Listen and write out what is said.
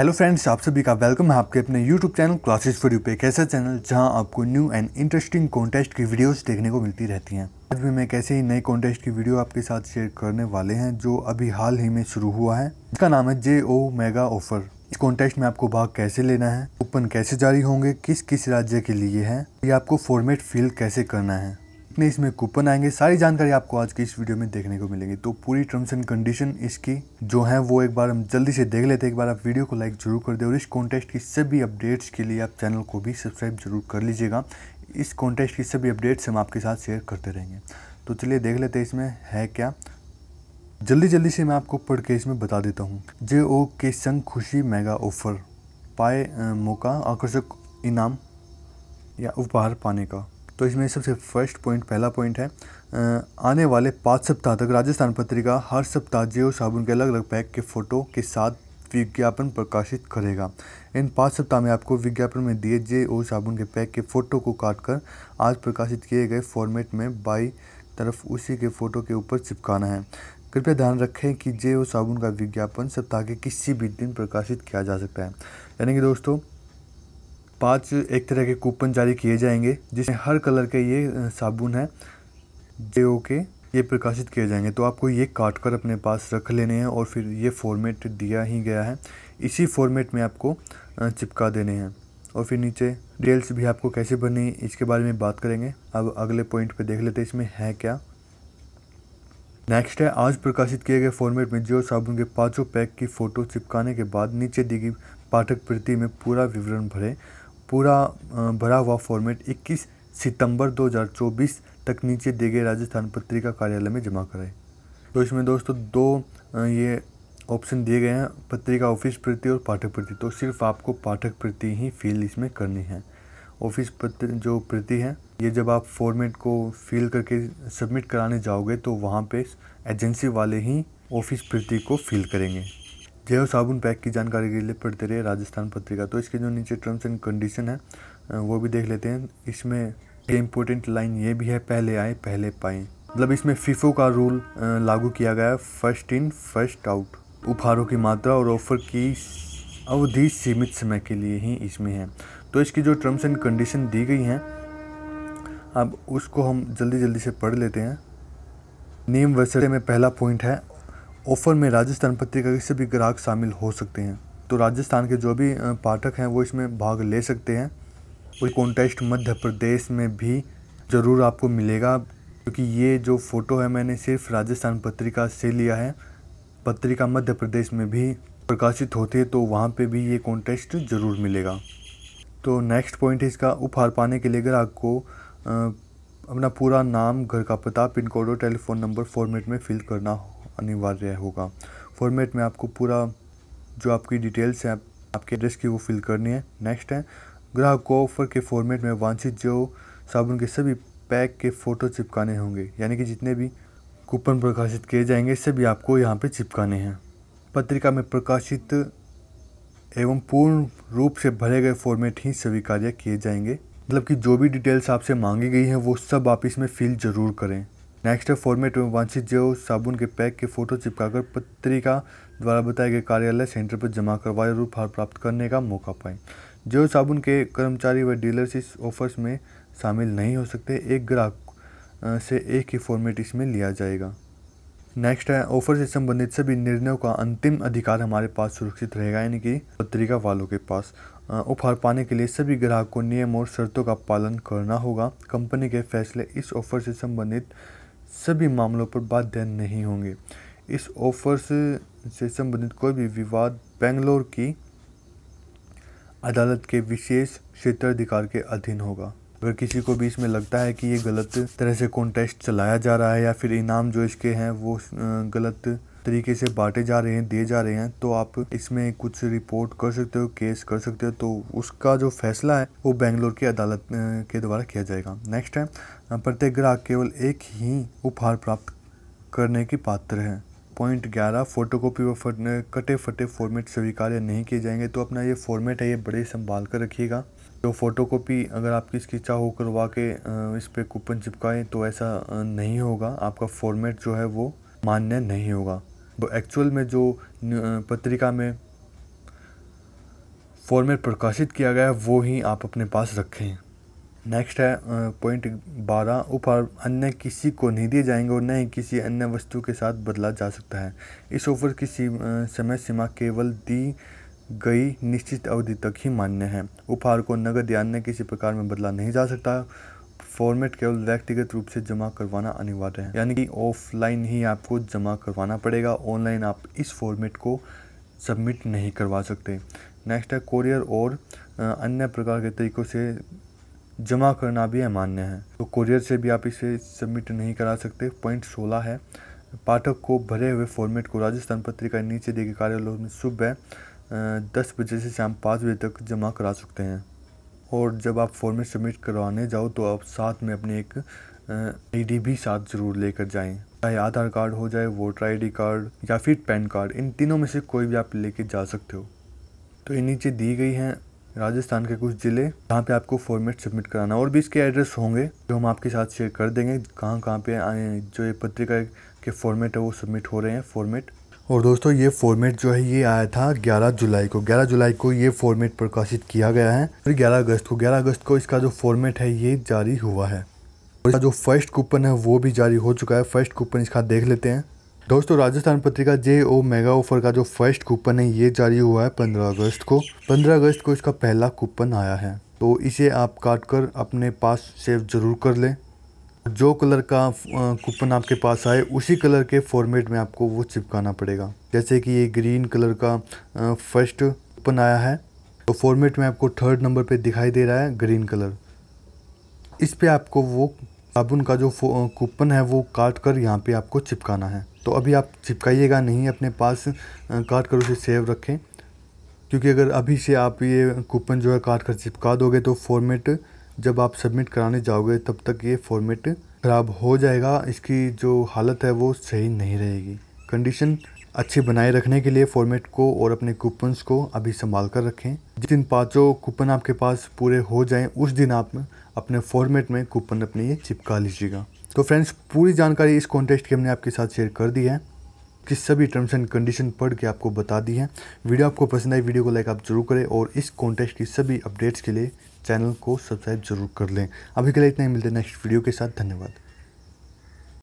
hello friends आप सभी का वेलकम है आपके अपने YouTube channel classes for you पे एक ऐसा चैनल जहां आपको न्यू एंड इंटरेस्टिंग कॉन्टेस्ट की वीडियोस देखने को मिलती रहती हैं आज भी मैं कैसे ही नए कॉन्टेस्ट की वीडियो आपके साथ शेयर करने वाले हैं जो अभी हाल ही में शुरू हुआ है इसका नाम है जे ओ मेगा ऑफर इस कॉन्टेस्ट में आपको भाग कैसे लेना है ओपन कैसे जारी होंगे किस किस राज्य के लिए है ये आपको फॉर्मेट फिल कैसे करना है कितने इसमें कूपन आएंगे सारी जानकारी आपको आज की इस वीडियो में देखने को मिलेगी तो पूरी टर्म्स एंड कंडीशन इसकी जो है वो एक बार हम जल्दी से देख लेते हैं एक बार आप वीडियो को लाइक जरूर कर दे और इस कॉन्टेस्ट की सभी अपडेट्स के लिए आप चैनल को भी सब्सक्राइब जरूर कर लीजिएगा इस कॉन्टेस्ट की सभी अपडेट्स हम आपके साथ शेयर करते रहेंगे तो चलिए देख लेते हैं इसमें है क्या जल्दी जल्दी से मैं आपको पढ़ के इसमें बता देता हूँ जे ओ के संग खुशी मेगा ऑफर पाए मौका आकर्षक इनाम या उपहार पाने का तो इसमें सबसे फर्स्ट पॉइंट पहला पॉइंट है आने वाले पाँच सप्ताह तक राजस्थान पत्रिका हर सप्ताह जियो साबुन के अलग अलग पैक के फ़ोटो के साथ विज्ञापन प्रकाशित करेगा इन पाँच सप्ताह में आपको विज्ञापन में दिए जे ओ साबुन के पैक के फ़ोटो को काटकर आज प्रकाशित किए गए फॉर्मेट में बाई तरफ उसी के फ़ोटो के ऊपर चिपकाना है कृपया ध्यान रखें कि जे ओ साबुन का विज्ञापन सप्ताह के किसी भी दिन प्रकाशित किया जा सकता है यानी कि दोस्तों पाँच एक तरह के कूपन जारी किए जाएंगे जिसमें हर कलर के ये साबुन है जे के ये प्रकाशित किए जाएंगे तो आपको ये काट कर अपने पास रख लेने हैं और फिर ये फॉर्मेट दिया ही गया है इसी फॉर्मेट में आपको चिपका देने हैं और फिर नीचे डिटेल्स भी आपको कैसे बनी इसके बारे में बात करेंगे अब अगले पॉइंट पे देख लेते हैं इसमें है क्या नेक्स्ट है आज प्रकाशित किए गए फॉर्मेट में जियो साबुन के पाँचों पैक की फ़ोटो चिपकाने के बाद नीचे दी गई पाठक प्रति में पूरा विवरण भरें पूरा भरा हुआ फॉर्मेट 21 सितंबर 2024 तक नीचे दिए गए राजस्थान पत्रिका कार्यालय में जमा कराएं तो इसमें दोस्तों दो ये ऑप्शन दिए गए हैं पत्रिका ऑफिस प्रति और पाठक प्रति तो सिर्फ आपको पाठक प्रति ही फिल इसमें करनी है ऑफिस पत्र जो प्रति है ये जब आप फॉर्मेट को फिल करके सबमिट कराने जाओगे तो वहाँ पे एजेंसी वाले ही ऑफिस प्रति को फिल करेंगे जैव साबुन पैक की जानकारी के लिए पढ़ते रहे राजस्थान पत्रिका तो इसके जो नीचे टर्म्स एंड कंडीशन है वो भी देख लेते हैं इसमें इम्पोर्टेंट लाइन ये भी है पहले आए पहले पाएँ मतलब इसमें फीफो का रूल लागू किया गया है फर्स्ट इन फर्स्ट आउट उपहारों की मात्रा और ऑफर की अवधि सीमित समय के लिए ही इसमें है तो इसकी जो टर्म्स एंड कंडीशन दी गई हैं अब उसको हम जल्दी जल्दी से पढ़ लेते हैं नियम वर्सडे में पहला पॉइंट है ऑफ़र में राजस्थान पत्रिका के सभी ग्राहक शामिल हो सकते हैं तो राजस्थान के जो भी पाठक हैं वो इसमें भाग ले सकते हैं और कॉन्टेस्ट मध्य प्रदेश में भी ज़रूर आपको मिलेगा क्योंकि ये जो फ़ोटो है मैंने सिर्फ राजस्थान पत्रिका से लिया है पत्रिका मध्य प्रदेश में भी प्रकाशित होती है तो वहाँ पे भी ये कॉन्टेस्ट ज़रूर मिलेगा तो नेक्स्ट पॉइंट है इसका उपहार पाने के लिए ग्राहक को अपना पूरा नाम घर का पता पिन कोड और टेलीफोन नंबर फॉर्मेट में फिल करना अनिवार्य होगा फॉर्मेट में आपको पूरा जो आपकी डिटेल्स हैं आपके एड्रेस की वो फिल करनी है नेक्स्ट है ग्राहक को ऑफर के फॉर्मेट में वांछित जो साबुन के सभी पैक के फ़ोटो चिपकाने होंगे यानी कि जितने भी कूपन प्रकाशित किए जाएंगे सभी आपको यहाँ पे चिपकाने हैं पत्रिका में प्रकाशित एवं पूर्ण रूप से भरे गए फॉर्मेट ही स्वीकार्य किए जाएंगे मतलब कि जो भी डिटेल्स आपसे मांगी गई हैं वो सब आप इसमें फिल ज़रूर करें नेक्स्ट है फॉर्मेट में वांछित जो साबुन के पैक के फोटो चिपकाकर पत्रिका द्वारा बताए गए कार्यालय सेंटर पर जमा करवाए और उपहार प्राप्त करने का मौका पाएं जो साबुन के कर्मचारी व डीलर्स इस ऑफर्स में शामिल नहीं हो सकते एक ग्राहक से एक ही फॉर्मेट इसमें लिया जाएगा नेक्स्ट है ऑफर से संबंधित सभी निर्णयों का अंतिम अधिकार हमारे पास सुरक्षित रहेगा यानी कि पत्रिका वालों के पास उपहार पाने के लिए सभी ग्राहक को नियम और शर्तों का पालन करना होगा कंपनी के फैसले इस ऑफर से संबंधित सभी मामलों पर बाध्य नहीं होंगे इस ऑफर से संबंधित कोई भी विवाद बेंगलोर की अदालत के विशेष क्षेत्राधिकार के अधीन होगा अगर किसी को भी इसमें लगता है कि ये गलत तरह से कॉन्टेस्ट चलाया जा रहा है या फिर इनाम जो इसके हैं वो गलत तरीके से बांटे जा रहे हैं दिए जा रहे हैं तो आप इसमें कुछ रिपोर्ट कर सकते हो केस कर सकते हो तो उसका जो फैसला है वो बेंगलोर की अदालत के द्वारा किया जाएगा नेक्स्ट है प्रत्येक ग्राहक केवल एक ही उपहार प्राप्त करने की पात्र है पॉइंट ग्यारह फोटोकॉपी व कटे फटे फॉर्मेट स्वीकार्य नहीं किए जाएंगे तो अपना ये फॉर्मेट है ये बड़े संभाल कर रखिएगा तो फोटोकॉपी अगर आप किसकी हो करवा के इस पर कूपन चिपकाएं तो ऐसा नहीं होगा आपका फॉर्मेट जो है वो मान्य नहीं होगा एक्चुअल में जो पत्रिका में फॉर्मेट प्रकाशित किया गया है वो ही आप अपने पास रखें नेक्स्ट है पॉइंट बारह उपहार अन्य किसी को नहीं दिए जाएंगे और न ही किसी अन्य वस्तु के साथ बदला जा सकता है इस ऑफर की समय सीमा केवल दी गई निश्चित अवधि तक ही मान्य है उपहार को नगद या अन्य किसी प्रकार में बदला नहीं जा सकता फॉर्मेट केवल व्यक्तिगत रूप से जमा करवाना अनिवार्य है यानी कि ऑफलाइन ही आपको जमा करवाना पड़ेगा ऑनलाइन आप इस फॉर्मेट को सबमिट नहीं करवा सकते नेक्स्ट है कोरियर और अन्य प्रकार के तरीक़ों से जमा करना भी अमान्य है तो कोरियर से भी आप इसे सबमिट नहीं करा सकते पॉइंट सोलह है पाठक को भरे हुए फॉर्मेट को राजस्थान पत्रिका नीचे देखे कार्यालय में सुबह दस बजे से शाम पाँच बजे तक जमा करा सकते हैं और जब आप फॉर्म में सबमिट करवाने जाओ तो आप साथ में अपने एक आईडी भी साथ ज़रूर लेकर जाएं चाहे आधार कार्ड हो जाए वोटर आईडी कार्ड या फिर पैन कार्ड इन तीनों में से कोई भी आप लेके जा सकते हो तो ये नीचे दी गई हैं राजस्थान के कुछ ज़िले जहाँ पे आपको फॉर्मेट सबमिट कराना और भी इसके एड्रेस होंगे जो हम आपके साथ शेयर कर देंगे कहाँ कहाँ पे आए जो ये पत्रिका के फॉर्मेट है वो सबमिट हो रहे हैं फॉर्मेट और दोस्तों ये फॉर्मेट जो है ये आया था 11 जुलाई को 11 जुलाई को ये फॉर्मेट प्रकाशित किया गया है फिर 11 अगस्त को 11 अगस्त को इसका जो फॉर्मेट है ये जारी हुआ है और इसका जो फर्स्ट कूपन है वो भी जारी हो चुका है फर्स्ट कूपन इसका देख लेते हैं दोस्तों राजस्थान पत्रिका जे ओ मेगा ऑफर का जो फर्स्ट कूपन है ये जारी हुआ है पंद्रह अगस्त को पंद्रह अगस्त को इसका पहला कूपन आया है तो इसे आप काट कर अपने पास सेव जरूर कर लें जो कलर का कूपन आपके पास आए उसी कलर के फॉर्मेट में आपको वो चिपकाना पड़ेगा जैसे कि ये ग्रीन कलर का फर्स्ट कूपन आया है तो फॉर्मेट में आपको थर्ड नंबर पे दिखाई दे रहा है ग्रीन कलर इस पे आपको वो साबुन का जो कूपन है वो काट कर यहाँ पे आपको चिपकाना है तो अभी आप चिपकाइएगा नहीं अपने पास काट कर उसे सेव रखें क्योंकि अगर अभी से आप ये कूपन जो है काट कर चिपका दोगे तो फॉर्मेट जब आप सबमिट कराने जाओगे तब तक ये फॉर्मेट ख़राब हो जाएगा इसकी जो हालत है वो सही नहीं रहेगी कंडीशन अच्छी बनाए रखने के लिए फॉर्मेट को और अपने कूपन्स को अभी संभाल कर रखें जिस दिन पाँचों कूपन आपके पास पूरे हो जाएं उस दिन आप अपने फॉर्मेट में कूपन अपने ये चिपका लीजिएगा तो फ्रेंड्स पूरी जानकारी इस कॉन्टेस्ट की हमने आपके साथ शेयर कर दी है कि सभी टर्म्स एंड कंडीशन पढ़ के आपको बता दी है वीडियो आपको पसंद आई वीडियो को लाइक आप जरूर करें और इस कॉन्टेस्ट की सभी अपडेट्स के लिए चैनल को सब्सक्राइब जरूर कर लें अभी के लिए इतना ही मिलते हैं नेक्स्ट वीडियो के साथ धन्यवाद